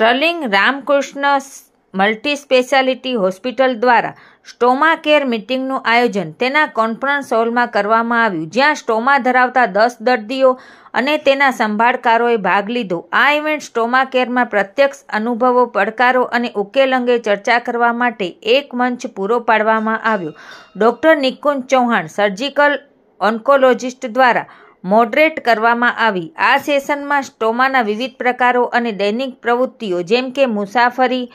Sterling Ramkrishna multi speciality hospital દ્વારા stoma care મિટિંગનું આયોજન તેના કોન્ફરન્સ હોલમાં કરવામાં આવ્યું જ્યાં સ્ટોમા ધરાવતા દસ દર્દીઓ અને તેના સંભાળકારોએ ભાગ લીધો આ ઇવેન્ટ સ્ટોમા કેરમાં પ્રત્યક્ષ અનુભવો પડકારો અને ઉકેલ અંગે ચર્ચા કરવા માટે એક મંચ પૂરો પાડવામાં આવ્યો doctor Nikunj Chauhan surgical oncologist દ્વારા મોડરેટ કરવામાં આવી આ સેશનમાં સ્ટોમાના વિવિધ પ્રકારો અને દૈનિક પ્રવૃત્તિઓ જેમ કે મુસાફરી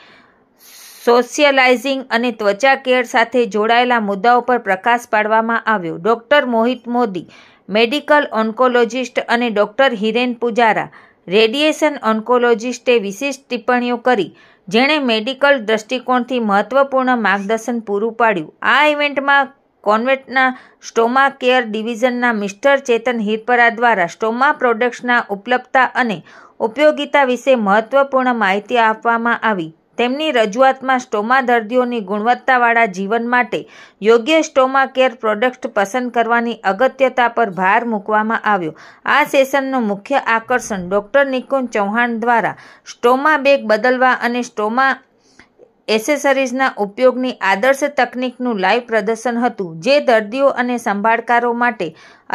સોશિયલાઇઝિંગ અને ત્વચા કેર સાથે જોડાયેલા મુદ્દાઓ પર પ્રકાશ પાડવામાં આવ્યો doctor Mohit Modi medical oncologist અને ડૉક્ટર હિરેન પુજારા રેડિયેશન ઓન્કોલોજિસ્ટે વિશેષ ટિપ્પણીઓ કરી જેણે મેડિકલ દ્રષ્ટિકોણથી મહત્વપૂર્ણ માર્ગદર્શન પૂરું પાડ્યું આ ઇવેન્ટમાં કોન્વેન્ટના સ્ટોમા કેર ડિવિઝનના મિસ્ટર ચેતન હિરપરા દ્વારા સ્ટોમા પ્રોડક્ટ્સના ઉપલબ્ધતા અને ઉપયોગિતા વિશે મહત્વપૂર્ણ માહિતી આપવામાં આવી તેમની રજૂઆતમાં સ્ટોમા દર્દીઓની ગુણવત્તાવાળા જીવન માટે યોગ્ય સ્ટોમા કેર પ્રોડક્ટ પસંદ કરવાની અગત્યતા પર ભાર મૂકવામાં આવ્યો આ સેશનનું મુખ્ય આકર્ષણ ડૉક્ટર નિકુંજ ચૌહાણ દ્વારા સ્ટોમા બેગ બદલવા અને સ્ટોમા એસેસરીઝના ઉપયોગની આદર્શ તકનિકનું લાઈવ પ્રદર્શન હતું જે દર્દીઓ અને સંભાળકારો માટે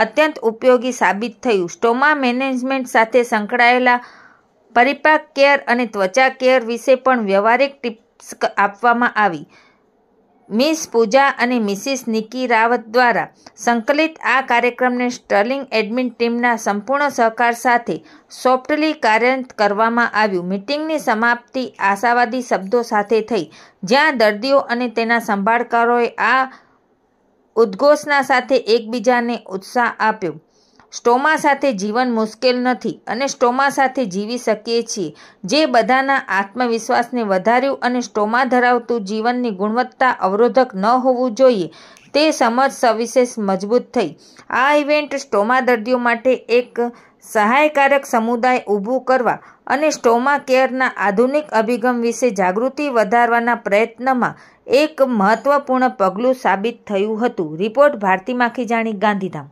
અત્યંત ઉપયોગી સાબિત થયું સ્ટોમા મેનેજમેન્ટ સાથે સંકળાયેલા પરિપાક કેર અને ત્વચા કેર વિશે પણ વ્યવહારિક ટિપ્સ આપવામાં આવી મિસ પૂજા અને મિસિસ નિકી રાવત દ્વારા સંકલિત આ કાર્યક્રમને સ્ટર્લિંગ એડમિન ટીમના સંપૂર્ણ સહકાર સાથે સોફ્ટલી કાર્યરત કરવામાં આવ્યું મિટિંગની સમાપ્તિ આશાવાદી શબ્દો સાથે થઈ જ્યાં દર્દીઓ અને તેના સંભાળકારોએ આ ઉદ્ઘોષના સાથે એકબીજાને ઉત્સાહ આપ્યો સ્ટોમા સાથે જીવન મુશ્કેલ નથી અને સ્ટોમા સાથે જીવી શકીએ છીએ જે બધાના આત્મવિશ્વાસને વધાર્યું અને સ્ટોમા ધરાવતું જીવનની ગુણવત્તા અવરોધક ન હોવું જોઈએ તે સમજ સવિશેષ મજબૂત થઈ આ ઇવેન્ટ સ્ટોમા દર્દીઓ માટે એક સહાયકારક સમુદાય ઊભું કરવા અને સ્ટોમા કેરના આધુનિક અભિગમ વિશે જાગૃતિ વધારવાના પ્રયત્નમાં એક મહત્વપૂર્ણ પગલું સાબિત થયું હતું રિપોર્ટ ભારતી માખીજાણી ગાંધીધામ